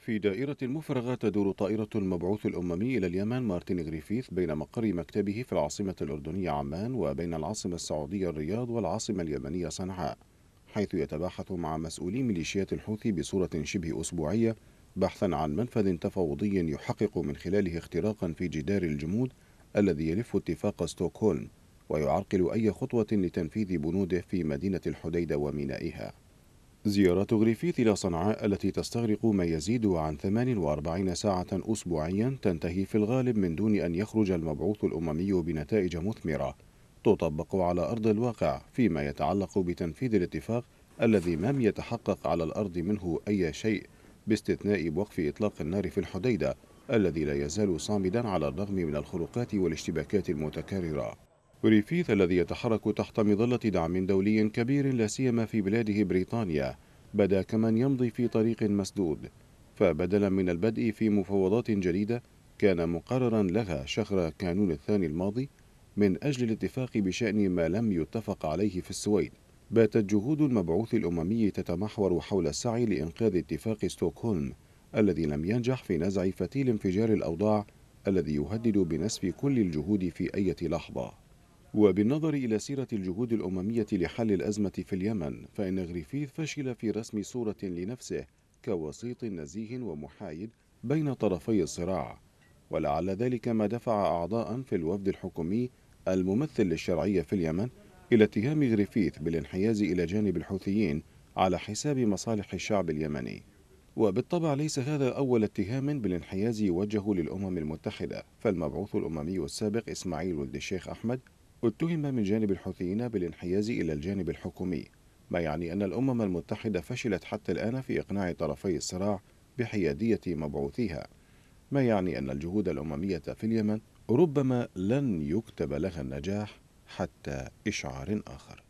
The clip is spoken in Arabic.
في دائرة المفرغة تدور طائرة المبعوث الأممي إلى اليمن مارتن غريفيث بين مقر مكتبه في العاصمة الأردنية عمان وبين العاصمة السعودية الرياض والعاصمة اليمنية صنعاء حيث يتباحث مع مسؤولي ميليشيات الحوثي بصورة شبه أسبوعية بحثا عن منفذ تفاوضي يحقق من خلاله اختراقا في جدار الجمود الذي يلف اتفاق ستوكهولم ويعرقل أي خطوة لتنفيذ بنوده في مدينة الحديدة ومينائها زيارة غريفيث إلى صنعاء التي تستغرق ما يزيد عن 48 ساعة أسبوعيا تنتهي في الغالب من دون أن يخرج المبعوث الأممي بنتائج مثمرة تطبق على أرض الواقع فيما يتعلق بتنفيذ الاتفاق الذي لم يتحقق على الأرض منه أي شيء باستثناء بوقف إطلاق النار في الحديدة الذي لا يزال صامدا على الرغم من الخروقات والاشتباكات المتكررة ريفيث الذي يتحرك تحت مظلة دعم دولي كبير لا سيما في بلاده بريطانيا بدا كمن يمضي في طريق مسدود فبدلا من البدء في مفاوضات جديدة كان مقررا لها شهر كانون الثاني الماضي من أجل الاتفاق بشأن ما لم يتفق عليه في السويد باتت جهود المبعوث الأممي تتمحور حول السعي لإنقاذ اتفاق ستوكهولم الذي لم ينجح في نزع فتيل انفجار الأوضاع الذي يهدد بنسف كل الجهود في أي لحظة وبالنظر إلى سيرة الجهود الأممية لحل الأزمة في اليمن فإن غريفيث فشل في رسم صورة لنفسه كوسيط نزيه ومحايد بين طرفي الصراع ولعل ذلك ما دفع أعضاء في الوفد الحكومي الممثل للشرعية في اليمن إلى اتهام غريفيث بالانحياز إلى جانب الحوثيين على حساب مصالح الشعب اليمني وبالطبع ليس هذا أول اتهام بالانحياز يوجه للأمم المتحدة فالمبعوث الأممي السابق إسماعيل ولد الشيخ أحمد اتهم من جانب الحوثيين بالانحياز إلى الجانب الحكومي ما يعني أن الأمم المتحدة فشلت حتى الآن في إقناع طرفي الصراع بحيادية مبعوثيها ما يعني أن الجهود الأممية في اليمن ربما لن يكتب لها النجاح حتى إشعار آخر